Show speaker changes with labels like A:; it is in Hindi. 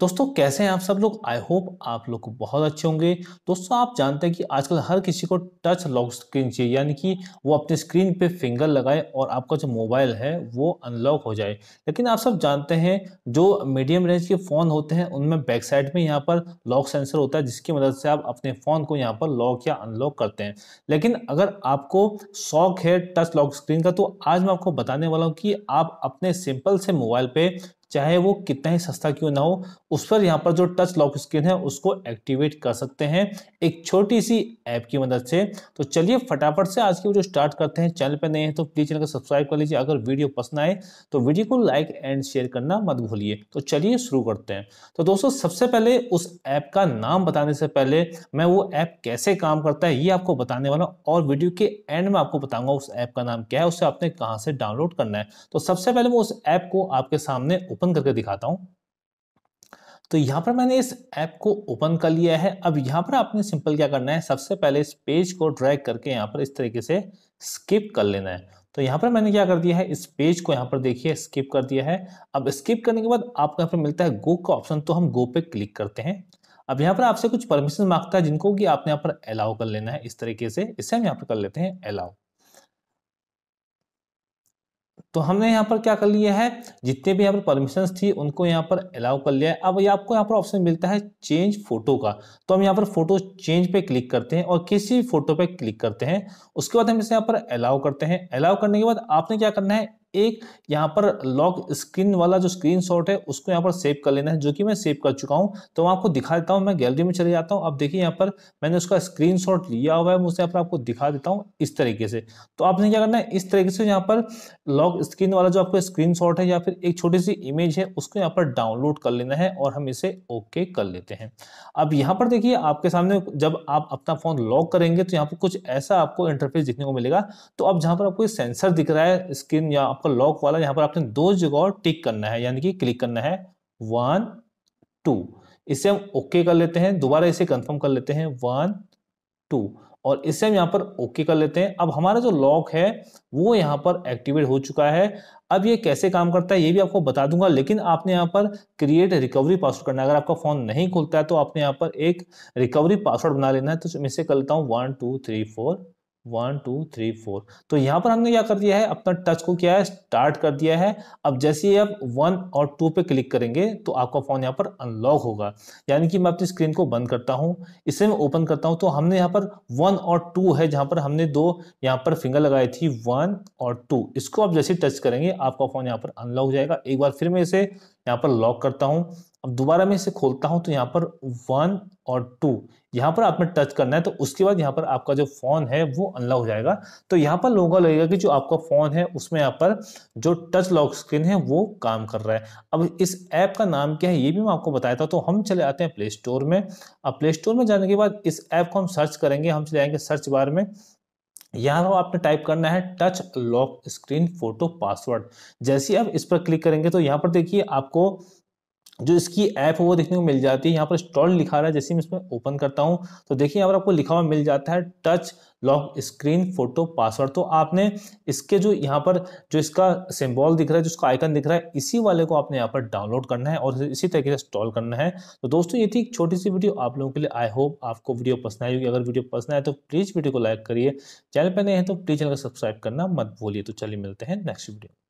A: दोस्तों कैसे हैं आप सब लोग आई होप आप लोग बहुत अच्छे होंगे दोस्तों आप जानते हैं कि आजकल हर किसी को टच लॉक स्क्रीन चाहिए यानी कि वो अपने स्क्रीन पे फिंगर लगाए और आपका जो मोबाइल है वो अनलॉक हो जाए लेकिन आप सब जानते हैं जो मीडियम रेंज के फ़ोन होते हैं उनमें बैक साइड में यहाँ पर लॉक सेंसर होता है जिसकी मदद से आप अपने फ़ोन को यहाँ पर लॉक या अनलॉक करते हैं लेकिन अगर आपको शौक है टच लॉक स्क्रीन का तो आज मैं आपको बताने वाला हूँ कि आप अपने सिंपल से मोबाइल पर चाहे वो कितना ही सस्ता क्यों ना हो उस पर यहाँ पर जो टच लॉक स्क्रीन है उसको एक्टिवेट कर सकते हैं एक छोटी सी ऐप की मदद से तो चलिए फटाफट से आज की वीडियो स्टार्ट करते हैं चैनल पर नए हैं तो प्लीज़ चैनल को सब्सक्राइब कर लीजिए अगर वीडियो पसंद आए तो वीडियो को लाइक एंड शेयर करना मत भूलिए तो चलिए शुरू करते हैं तो दोस्तों सबसे पहले उस ऐप का नाम बताने से पहले मैं वो ऐप कैसे काम करता है ये आपको बताने वाला और वीडियो के एंड में आपको बताऊंगा उस ऐप का नाम क्या है उसे आपने कहाँ से डाउनलोड करना है तो सबसे पहले मैं उस ऐप को आपके सामने ओपन करके दिखाता हूँ तो यहाँ पर मैंने इस ऐप को ओपन कर लिया है अब यहाँ पर आपने सिंपल क्या करना है सबसे पहले इस पेज को ड्रैग करके यहाँ पर इस तरीके से स्किप कर लेना है तो यहाँ पर मैंने क्या कर दिया है इस पेज को यहाँ पर देखिए स्किप कर दिया है अब स्किप करने के बाद आपको यहाँ पर मिलता है गो का ऑप्शन तो हम गो पे क्लिक करते हैं अब यहाँ पर आपसे कुछ परमिशन मांगता है जिनको कि आपने यहाँ पर अलाउ कर लेना है इस तरीके से इसे हम यहाँ पर कर लेते हैं अलाउ तो हमने यहाँ पर क्या कर लिया है जितने भी यहाँ पर परमिशन थी उनको यहाँ पर अलाउ कर लिया है अब ये यह आपको यहाँ पर ऑप्शन मिलता है चेंज फोटो का तो हम यहाँ पर फोटो चेंज पे क्लिक करते हैं और किसी भी फोटो पे क्लिक करते हैं उसके बाद हम इसे यहाँ पर अलाउ करते हैं अलाउ करने के बाद आपने क्या करना है एक यहाँ पर लॉक स्क्रीन वाला जो स्क्रीन है उसको यहाँ पर सेव कर लेना है जो कि मैं सेव कर चुका हूँ तो मैं आपको दिखा देता हूँ मैं गैलरी में चले जाता हूँ अब देखिए यहाँ पर मैंने उसका स्क्रीन लिया हुआ है उसे यहाँ पर आपको दिखा देता हूँ इस तरीके से तो आपने क्या करना है इस तरीके से यहाँ पर लॉक स्क्रीन वाला जो आपको स्क्रीन है या फिर एक छोटी सी इमेज है उसको यहाँ पर डाउनलोड कर लेना है और हम इसे ओके कर लेते हैं अब यहाँ पर देखिए आपके सामने जब आप अपना फोन लॉक करेंगे तो यहाँ पर कुछ ऐसा आपको इंटरफेस दिखने को मिलेगा तो अब जहाँ पर आपको सेंसर दिख रहा है स्क्रीन या आपका लॉक वाला यहाँ पर आपने दो जगह और टिक करना है यानी कि क्लिक करना है वन टू इसे हम ओके okay कर लेते हैं दोबारा इसे कंफर्म कर लेते हैं वन टू और इसे हम यहाँ पर ओके okay कर लेते हैं अब हमारा जो लॉक है वो यहाँ पर एक्टिवेट हो चुका है अब ये कैसे काम करता है ये भी आपको बता दूंगा लेकिन आपने यहाँ पर क्रिएट रिकवरी पासवर्ड करना है अगर आपका फ़ोन नहीं खुलता है तो आपने यहाँ पर एक रिकवरी पासवर्ड बना लेना है तो मैं इसे कर लेता हूँ one two three four one two three four तो यहाँ पर हमने क्या कर दिया है अपना टच को क्या है स्टार्ट कर दिया है अब जैसे ही आप वन और टू पे क्लिक करेंगे तो आपका फ़ोन यहाँ पर अनलॉक होगा यानी कि मैं अपनी स्क्रीन को बंद करता हूँ इसे मैं ओपन करता हूँ तो हमने यहाँ पर वन और टू है जहाँ पर हमने दो यहाँ पर फिंगर लगाई थी वन और टू इसको आप जैसे टच करेंगे आपका फ़ोन यहाँ पर अनलॉक हो जाएगा एक बार फिर मैं इसे यहाँ पर लॉक करता हूँ अब दोबारा मैं इसे खोलता हूँ तो यहाँ पर वन और टू यहाँ पर आपने टच करना है तो उसके बाद यहाँ पर आपका जो फ़ोन है वो अनलॉक हो जाएगा तो यहाँ पर लोगों लगेगा कि जो आपका फ़ोन है उसमें यहाँ पर जो टच लॉक स्क्रीन है वो काम कर रहा है अब इस ऐप का नाम क्या है ये भी मैं आपको बताया था तो हम चले आते हैं प्ले स्टोर में अब प्ले स्टोर में जाने के बाद इस ऐप को हम सर्च करेंगे हम चले आएंगे सर्च बार में यहाँ पर आपने टाइप करना है touch lock screen photo password जैसे आप इस पर क्लिक करेंगे तो यहाँ पर देखिए आपको जो इसकी ऐप है वो देखने को मिल जाती है यहाँ पर स्टॉल लिखा रहा है जैसे मैं इसमें ओपन करता हूँ तो देखिए यहाँ पर आपको लिखा हुआ मिल जाता है touch lock screen photo password तो आपने इसके जो यहाँ पर जो इसका सिंबल दिख रहा है जो इसका आइकन दिख रहा है इसी वाले को आपने यहाँ पर डाउनलोड करना है और इसी तरीके से इंस्टॉल करना है तो दोस्तों ये थी एक छोटी सी वीडियो आप लोगों के लिए आई होप आपको वीडियो पसंद आई होगी अगर वीडियो पसंद आए तो प्लीज़ वीडियो को लाइक करिए चैनल पर नहीं है तो प्लीज़ चैनल को सब्सक्राइब करना मत भूलिए तो चलिए मिलते हैं नेक्स्ट वीडियो